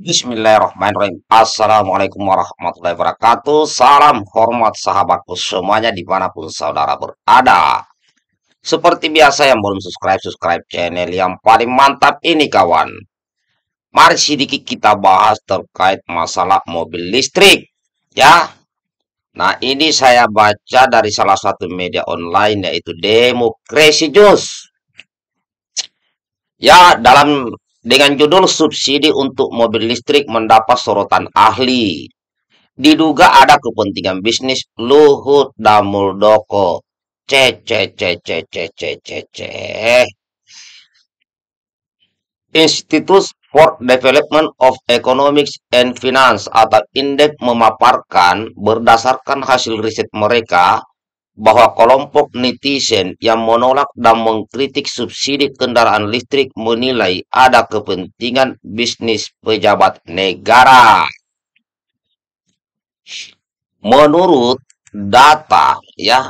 Bismillahirrahmanirrahim. Assalamualaikum warahmatullahi wabarakatuh. Salam hormat sahabatku semuanya dimanapun saudara berada. Seperti biasa yang belum subscribe, subscribe channel yang paling mantap ini kawan. Mari sedikit kita bahas terkait masalah mobil listrik. Ya. Nah ini saya baca dari salah satu media online yaitu Demokrasi Jus. Ya dalam dengan judul subsidi untuk mobil listrik mendapat sorotan ahli. Diduga ada kepentingan bisnis Luhut Damuldoko. CCCCCCCC. Institute for Development of Economics and Finance atau INDEP memaparkan berdasarkan hasil riset mereka bahwa kelompok netizen yang menolak dan mengkritik subsidi kendaraan listrik menilai ada kepentingan bisnis pejabat negara. Menurut data ya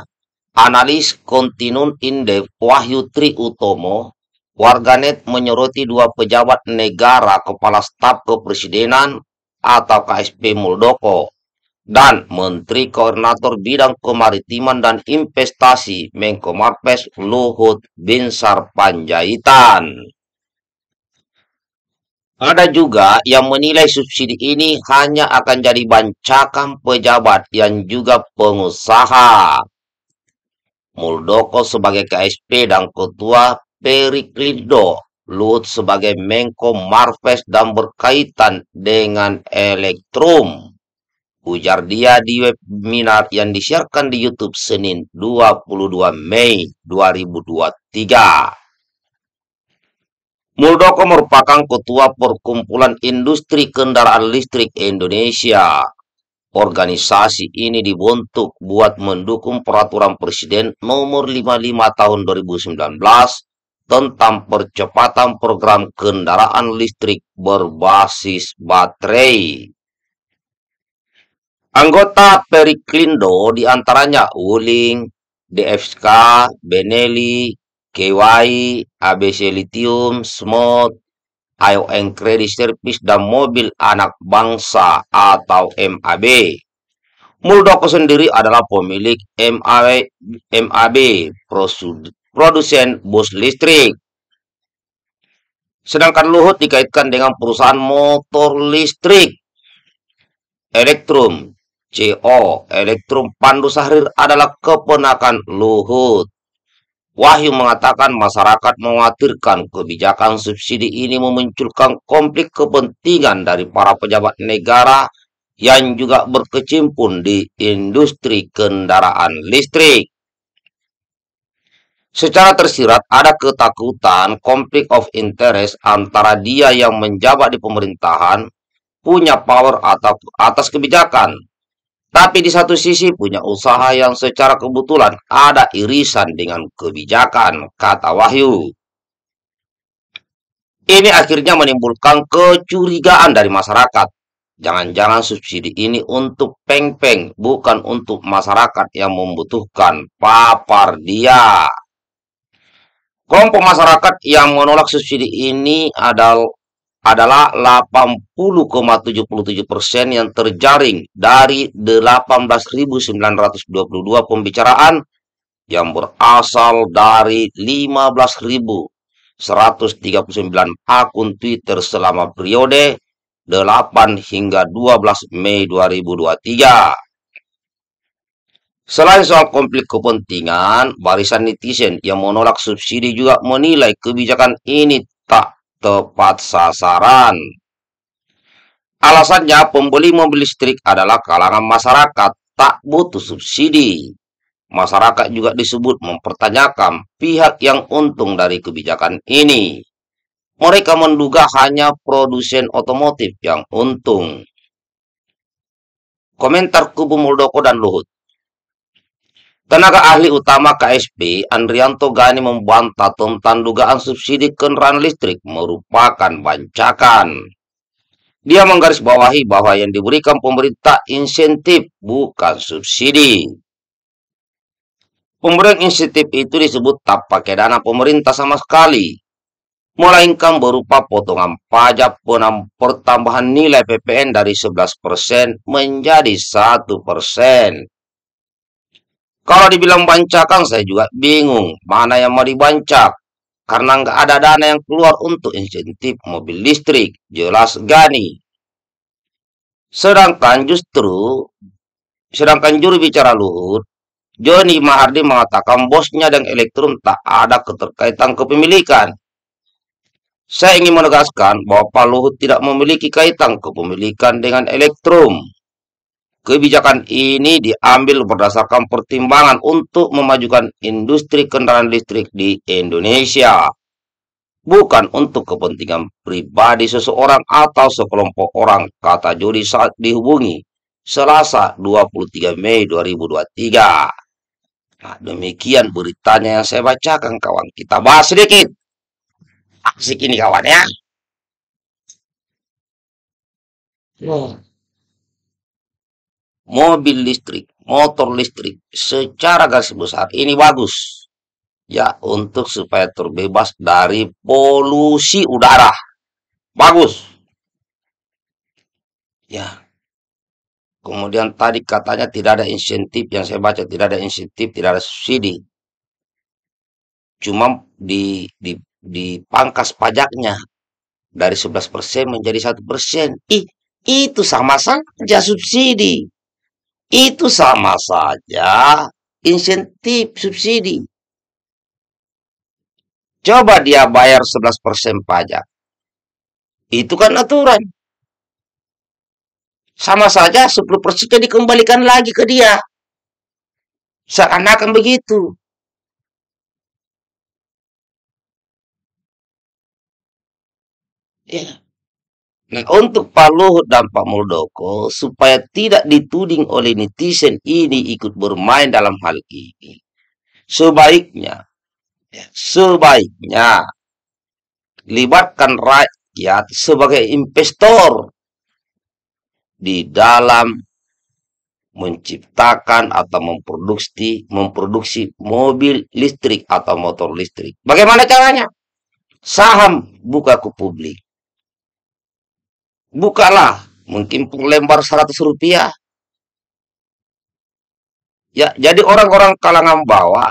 analis kontinun indef Wahyu Tri Utomo, warganet menyoroti dua pejabat negara kepala staf kepresidenan atau KSP Muldoko dan Menteri Koordinator Bidang Kemaritiman dan Investasi Menko Marves Luhut Binsar Panjaitan. Ada juga yang menilai subsidi ini hanya akan jadi bancakan pejabat yang juga pengusaha. Muldoko sebagai KSP dan Ketua Periklindo, Luhut sebagai Menko Marves dan berkaitan dengan Elektrum. Ujar dia di webinar yang disiarkan di YouTube Senin 22 Mei 2023. Muldoko merupakan ketua perkumpulan industri kendaraan listrik Indonesia. Organisasi ini dibentuk buat mendukung peraturan Presiden nomor 55 tahun 2019 tentang percepatan program kendaraan listrik berbasis baterai. Anggota Periklindo diantaranya Wuling, DFSK, Benelli, KY, ABC Lithium, Smooth, IOM Credit Service, dan Mobil Anak Bangsa atau MAB. Muldoko sendiri adalah pemilik MAB, MAB produsen bus listrik. Sedangkan Luhut dikaitkan dengan perusahaan motor listrik Elektrum CO, Elektrum Pandu Sahrir adalah keponakan Luhut. Wahyu mengatakan masyarakat mengkhawatirkan kebijakan subsidi ini memunculkan konflik kepentingan dari para pejabat negara yang juga berkecimpung di industri kendaraan listrik. Secara tersirat ada ketakutan konflik of interest antara dia yang menjabat di pemerintahan punya power atau atas kebijakan tapi di satu sisi punya usaha yang secara kebetulan ada irisan dengan kebijakan, kata Wahyu. Ini akhirnya menimbulkan kecurigaan dari masyarakat. Jangan-jangan subsidi ini untuk peng-peng, bukan untuk masyarakat yang membutuhkan papar dia. Kelompok masyarakat yang menolak subsidi ini adalah adalah 80,77 persen yang terjaring dari 18.922 pembicaraan yang berasal dari 15.139 akun Twitter selama periode 8 hingga 12 Mei 2023. Selain soal konflik kepentingan, barisan netizen yang menolak subsidi juga menilai kebijakan ini tak tepat sasaran. Alasannya pembeli mobil listrik adalah kalangan masyarakat tak butuh subsidi. Masyarakat juga disebut mempertanyakan pihak yang untung dari kebijakan ini. Mereka menduga hanya produsen otomotif yang untung. Komentar kubu Muldoko dan Luhut. Tenaga ahli utama KSP, Andrianto Gani membantah tentang dugaan subsidi kendaraan listrik merupakan bancakan. Dia menggarisbawahi bahwa yang diberikan pemerintah insentif bukan subsidi. Pemberian insentif itu disebut tak pakai dana pemerintah sama sekali, melainkan berupa potongan pajak pertambahan nilai PPN dari 11% menjadi 1%. Kalau dibilang bancakan saya juga bingung mana yang mau dibancak. Karena nggak ada dana yang keluar untuk insentif mobil listrik. Jelas gani. Sedangkan justru, sedangkan juru bicara Luhut, Joni Mahardi mengatakan bosnya dan Elektrum tak ada keterkaitan kepemilikan. Saya ingin menegaskan bahwa Pak Luhut tidak memiliki kaitan kepemilikan dengan Elektrum. Kebijakan ini diambil berdasarkan pertimbangan untuk memajukan industri kendaraan listrik di Indonesia. Bukan untuk kepentingan pribadi seseorang atau sekelompok orang, kata Jody saat dihubungi Selasa 23 Mei 2023. Nah, demikian beritanya yang saya bacakan kawan. Kita bahas sedikit. Asik ini kawan ya mobil listrik, motor listrik secara garis besar ini bagus ya untuk supaya terbebas dari polusi udara. Bagus. Ya. Kemudian tadi katanya tidak ada insentif yang saya baca, tidak ada insentif, tidak ada subsidi. Cuma di, di dipangkas pajaknya dari 11% menjadi satu persen. Ih, itu sama saja subsidi. Itu sama saja insentif subsidi. Coba dia bayar 11% pajak. Itu kan aturan. Sama saja 10% dikembalikan lagi ke dia. Seakan-akan begitu. Ya. Nah, untuk Pak Luhut dan Pak Muldoko supaya tidak dituding oleh netizen ini ikut bermain dalam hal ini. Sebaiknya, ya, sebaiknya libatkan rakyat sebagai investor di dalam menciptakan atau memproduksi memproduksi mobil listrik atau motor listrik. Bagaimana caranya? Saham buka ke publik bukalah mungkin pun lembar 100 rupiah ya jadi orang-orang kalangan bawah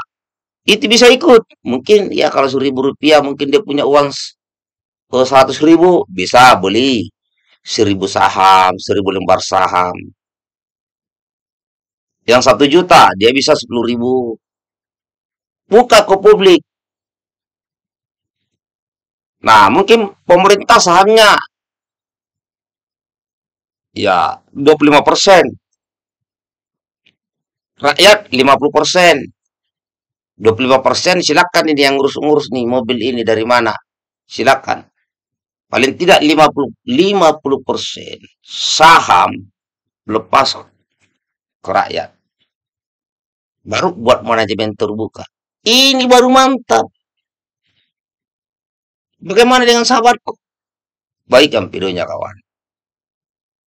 itu bisa ikut mungkin ya kalau seribu rupiah mungkin dia punya uang seratus ribu bisa beli seribu saham seribu lembar saham yang satu juta dia bisa sepuluh ribu buka ke publik nah mungkin pemerintah sahamnya ya 25 persen. Rakyat 50 persen. 25 persen silakan ini yang ngurus-ngurus nih mobil ini dari mana. Silakan. Paling tidak 50 50 persen saham lepas ke rakyat. Baru buat manajemen terbuka. Ini baru mantap. Bagaimana dengan sahabatku? baik yang videonya kawan.